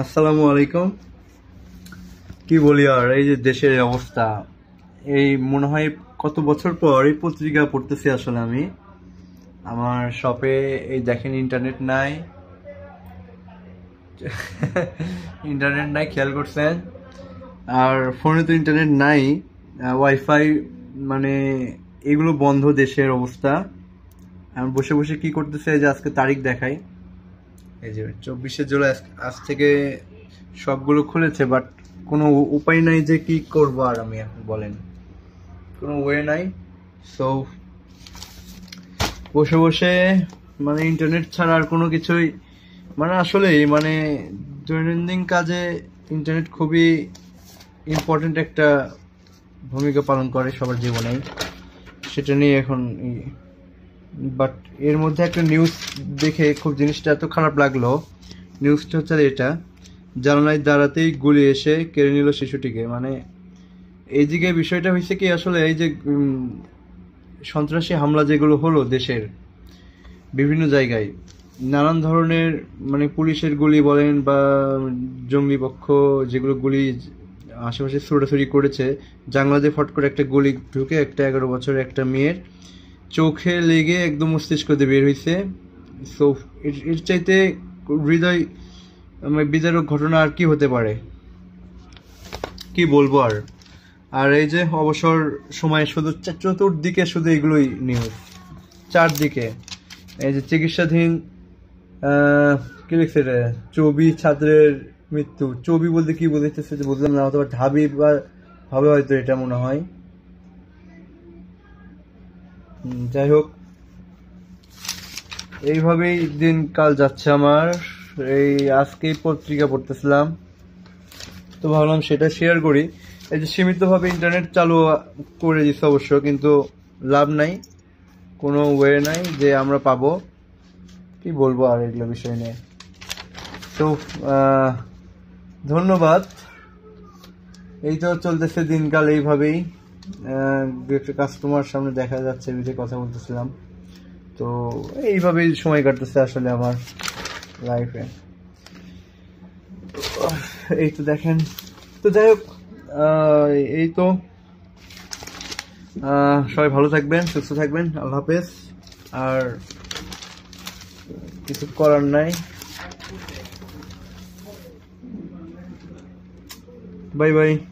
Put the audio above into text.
আসসালামু আলাইকুম কি বলি আর এই যে দেশের অবস্থা এই মনে হয় কত বছর পর এই পত্রিকা পড়তেছি আসলে আমি আমার শপে এই দেখেন ইন্টারনেট নাই ইন্টারনেট নাই খেয়াল করছেন আর ফোনে তো ইন্টারনেট নাই ওয়াইফাই মানে এগুলো বন্ধ দেশের অবস্থা আমি বসে বসে কি করতেছে যে আজকে তারিখ দেখাই এই যে চব্বিশে জুলাই আজ থেকে সবগুলো খুলেছে বাট কোনো উপায় নাই যে কি করব আর আমি এখন বলেন কোনো ওয়ে নাই সো বসে বসে মানে ইন্টারনেট ছাড়া আর কোনো কিছুই মানে আসলে মানে দৈনন্দিন কাজে ইন্টারনেট খুবই ইম্পর্টেন্ট একটা ভূমিকা পালন করে সবার জীবনেই সেটা নিয়ে এখন বাট এর মধ্যে একটা নিউজ দেখে খুব জিনিসটা এত খারাপ লাগলো নিউজটা হচ্ছে এটা জানালায় দাঁড়াতেই গুলি এসে কেড়ে নিল শিশুটিকে মানে এইদিকে বিষয়টা হয়েছে কি আসলে এই যে সন্ত্রাসী হামলা যেগুলো হলো দেশের বিভিন্ন জায়গায় নানান ধরনের মানে পুলিশের গুলি বলেন বা জঙ্গি পক্ষ যেগুলো গুলি আশেপাশে ছোটাছুরি করেছে জাংলাতে ফট করে একটা গুলি ঢুকে একটা এগারো বছরের একটা মেয়ের চোখে লেগে একদম মস্তিষ্ক দিয়ে বের হয়েছে সো এর চাইতে হৃদয় বিদারক ঘটনা আর কি হতে পারে কি বলবো আর আর এই যে অবসর সময়ে শুধু চতুর্দিকে শুধু এগুলোই নিউজ চারদিকে এই যে চিকিৎসাধীন কি লিখছে রে চবি ছাত্রের মৃত্যু চবি বলতে কি বোঝাইতেছে বুঝলাম না অথবা ঢাবি বা হবে হয়তো এটা মনে হয় যাই হোক এইভাবেই দিনকাল যাচ্ছে আমার এই আজকেই পত্রিকা পড়তেছিলাম তো ভাবলাম সেটা শেয়ার করি এই যে সীমিতভাবে ইন্টারনেট চালু করে দিচ্ছে অবশ্য কিন্তু লাভ নাই কোনো ওয়ে নাই যে আমরা পাবো কি বলবো আর এগুলো বিষয় নিয়ে তো ধন্যবাদ এই তো চলতেছে দিনকাল এইভাবেই দু একটা কাস্টমার সামনে দেখা যাচ্ছে বিষয়ে কথা বলতেছিলাম তো এইভাবেই সময় কাটতেছে আসলে আমার লাইফে এই তো দেখেন তো যাই হোক এই তো সবাই ভালো থাকবেন সুস্থ থাকবেন আল্লাহ হাফেজ আর কিছু করার নাই বাই বাই